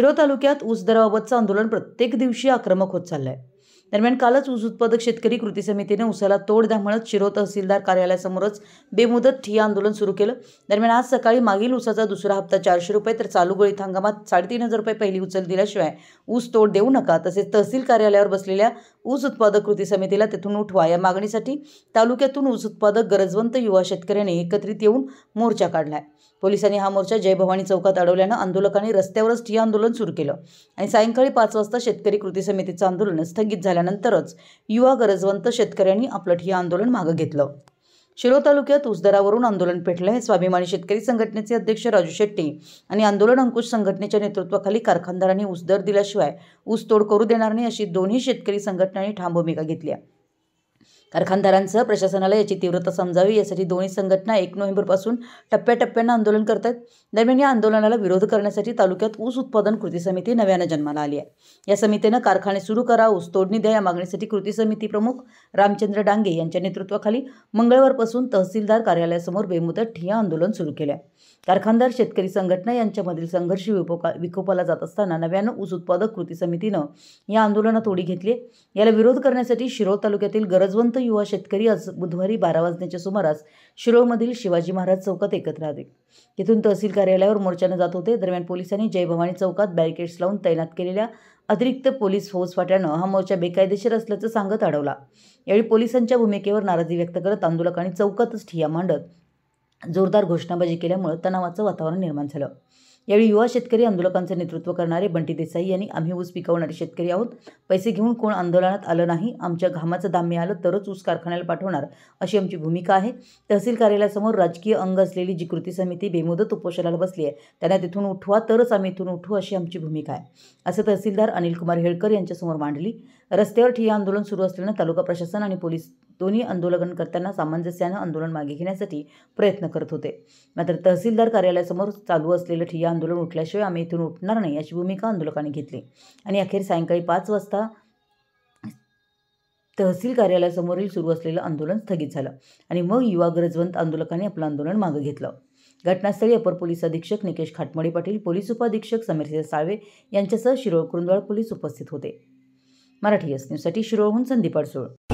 शिरो तालुक्यात ऊस दराबाबतचं आंदोलन प्रत्येक दिवशी आक्रमक होत चाललंय दरम्यान कालच ऊस उत्पादक शेतकरी कृती समितीने उसाला तोड द्या म्हणत शिरो तहसीलदार कार्यालयासमोरच बेमुदत ठिया आंदोलन सुरू केलं दरम्यान आज सकाळी मागील ऊसाचा दुसरा हप्ता चारशे रुपये तर चालू गळीत हंगामात साडेतीन हजार रुपये पहिली उचल दिल्याशिवाय ऊस तोड देऊ नका तसेच तहसील कार्यालयावर बसलेल्या ऊस उत्पादक कृती समितीला तेथून उठवा या मागणीसाठी तालुक्यातून ऊस उत्पादक गरजवंत युवा शेतकऱ्यांनी एकत्रित येऊन मोर्चा काढलाय पोलिसांनी हा मोर्चा जयभवानी चौकात अडवल्यानं आंदोलकांनी रस्त्यावरच ठिय आंदोलन सुरू केलं आणि सायंकाळी पाच वाजता शेतकरी कृती समितीचं आंदोलन स्थगित झाल्यानंतरच युवा गरजवंत शेतकऱ्यांनी आपलं ठिय्या आंदोलन मागं घेतलं शिरो तालुक्यात उसदरावरून आंदोलन पेटलं हे स्वाभिमानी शेतकरी संघटनेचे अध्यक्ष राजू शेट्टी आणि आंदोलन अंकुश संघटनेच्या नेतृत्वाखाली कारखानदारांनी उसदर दिल्याशिवाय ऊसतोड करू देणार नाही अशी दोन्ही शेतकरी संघटनांनी ठाम भूमिका घेतली आहे कारखानदारांसह प्रशासनाला याची तीव्रता समजावी यासाठी दोन्ही संघटना एक नोव्हेंबरपासून टप्प्याटप्प्यानं आंदोलन करत आहेत दरम्यान या आंदोलनाला विरोध करण्यासाठी तालुक्यात ऊस उत्पादन कृती समिती नव्यानं जन्माला आली आहे या समितीनं कारखाने सुरू करा ऊस तोडणी द्या या मागणीसाठी कृती समिती प्रमुख रामचंद्र डांगे यांच्या नेतृत्वाखाली मंगळवारपासून तहसीलदार कार्यालयासमोर बेमुदत ठिया आंदोलन सुरू केलं कारखानदार शेतकरी संघटना यांच्यामधील संघर्ष विकोपाला जात असताना नव्यानं ऊस उत्पादक कृती समितीनं या आंदोलनात उडी घेतली याला विरोध करण्यासाठी शिरोळ तालुक्यातील गरज प्रज्वंत युवा शेतकरी आज बुधवारी बारा वाजण्याच्या सुमारास शिरोळमधील शिवाजी महाराज चौकात एकत्र आले तिथून तहसील कार्यालयावर मोर्चाने जात होते दरम्यान पोलिसांनी जय भवानी चौकात बॅरिकेड्स लावून तैनात केलेल्या अतिरिक्त पोलीस फौज फाट्यानं हा मोर्चा बेकायदेशीर असल्याचं सांगत अडवला यावेळी पोलिसांच्या भूमिकेवर नाराजी व्यक्त करत आंदोलकांनी चौकातच ठिया मांडत जोरदार घोषणाबाजी केल्यामुळे तणावाचं वातावरण निर्माण झालं यावेळी युवा शेतकरी आंदोलकांचं नेतृत्व करणारे बंटी देसाई यांनी आम्ही ऊस पिकवणारे शेतकरी आहोत पैसे घेऊन कोण आंदोलनात आलं नाही आमच्या घामाचं दाम आलं तरच ऊस कारखान्याला पाठवणार अशी आमची भूमिका आहे तहसील कार्यालयासमोर राजकीय अंग असलेली जी कृती समिती बेमुदत उपोषणाला बसली आहे त्यांना तिथून उठवा तरच आम्ही इथून उठू अशी आमची भूमिका आहे असं तहसीलदार अनिलकुमार हेळकर यांच्यासमोर मांडली रस्त्यावर ठिय्या आंदोलन सुरू असल्यानं तालुका प्रशासन आणि पोलीस दोन्ही आंदोलन करताना सामंजस्यानं आंदोलन मागे घेण्यासाठी प्रयत्न करत होते मात्र तहसीलदार कार्यालयासमोर चालू असलेलं ठिय्या आंदोलन उठल्याशिवाय आम्ही इथून उठणार नाही अशी भूमिका आंदोलकांनी घेतली आणि अखेर सायंकाळी पाच वाजता तहसील कार्यालयासमोरील सुरू असलेलं आंदोलन स्थगित झालं आणि मग युवा गरजवंत आंदोलकांनी आपलं आंदोलन मागं घेतलं घटनास्थळी अपर पोलीस अधीक्षक निकेश खाटमडे पाटील पोलीस उपाधीक्षक समीरसिंह साळवे यांच्यासह शिरोळ कुरुंदवाळ पोलीस उपस्थित होते मराठी एस न्यूजसाठी शिरोळहून संदीप अडसूळ